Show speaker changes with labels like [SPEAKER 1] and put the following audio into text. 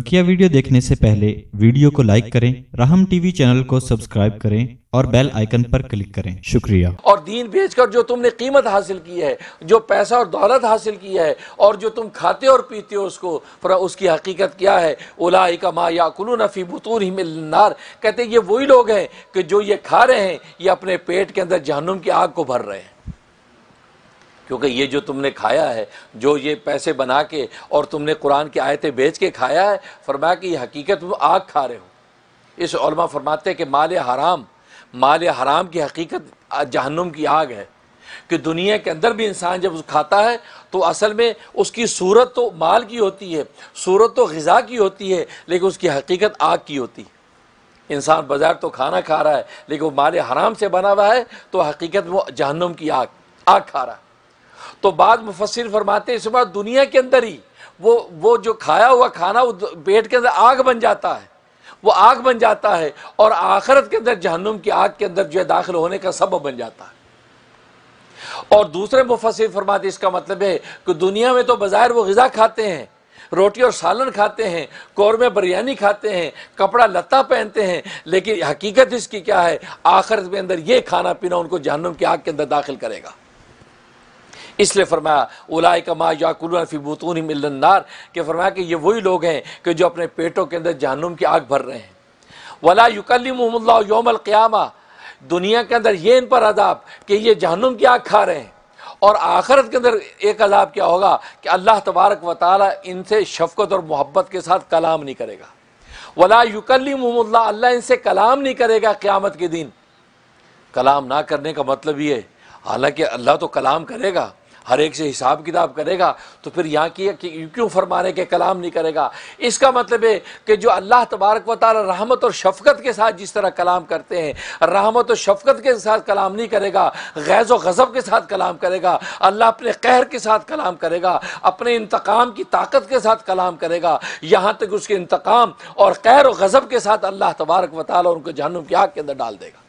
[SPEAKER 1] बकिया वीडियो देखने से पहले वीडियो को लाइक करें रहम टीवी चैनल को सब्सक्राइब करें और बेल आइकन पर क्लिक करें शुक्रिया और दीन बेचकर जो तुमने कीमत हासिल की है जो पैसा और दौलत हासिल की है और जो तुम खाते और पीते हो उसको पर उसकी हकीकत क्या है उलाई का मा कुलू नफ़ी बतूर ही मिलनार कहते ये वही लोग हैं कि जो ये खा रहे हैं ये अपने पेट के अंदर जहनुम की आग को भर रहे हैं क्योंकि ये जो तुमने खाया है जो ये पैसे बना के और तुमने कुरान की आयतें बेच के खाया है फरमाया कि ये हकीकत तुम आग खा रहे हो इस इसमा फरमाते कि माल हराम माल हराम की हकीकत जहन्नुम की आग है कि दुनिया के अंदर भी इंसान जब खाता है तो असल में उसकी सूरत तो माल की होती है सूरत तो गज़ा की होती है लेकिन उसकी हकीकत आग की होती है इंसान बाजार तो खाना खा रहा है लेकिन वो माल हराम से बना हुआ है तो हकीकत वो जहन्नुम की आग आग खा रहा है तो बाद मुफसर फरमाते इस बार दुनिया के अंदर ही वो वो जो खाया हुआ खाना वो पेट के अंदर आग बन जाता है वो आग बन जाता है और आखरत के अंदर जहनुम की आग के अंदर जो है दाखिल होने का सबब बन जाता है और दूसरे मुफसर फरमाते इसका मतलब है कि दुनिया में तो बाज़ार वो गज़ा खाते हैं रोटी और सालन खाते हैं कौरमे बिरयानी खाते हैं कपड़ा लता पहनते हैं लेकिन हकीकत इसकी क्या है आखिरत के अंदर ये खाना पीना उनको जहनुम की आग के अंदर दाखिल करेगा इसलिए फरमाया उलाय कमा याकुलफ़ी बतून मिलनार के फरमाया कि ये वही लोग हैं कि जो अपने पेटों के अंदर जहनुम की आग भर रहे हैं वला युकलमल्ला योमल क़्यामा दुनिया के अंदर ये इन पर अदाब कि ये जहनुम की आग खा रहे हैं और आखरत के अंदर एक अदाब क्या होगा कि अल्लाह तबारक व ताली इनसे शफकत और मोहब्बत के साथ कलाम नहीं करेगा वला युकलमल्ला अल्लाह इनसे कलाम नहीं करेगा क़्यामत के दिन कलाम ना करने का मतलब ये है हालांकि अल्लाह तो कलाम करेगा हर एक से हिसाब किताब करेगा तो फिर यहाँ की क्यों फरमाने के कलाम नहीं करेगा इसका मतलब है कि जो अल्लाह तबारक व रहमत और शफकत के साथ जिस तरह कलाम करते हैं रहमत और शफकत के साथ कलाम नहीं करेगा गैज़ व गज़ब के साथ कलाम करेगा अल्लाह अपने कहर के साथ कलाम करेगा अपने इंतकाम की ताकत के साथ कलाम करेगा यहाँ तक उसके इंतकाम और कहर व गज़ब के साथ अल्लाह तबारक व ताली उनको जहनुम की आग के अंदर डाल देगा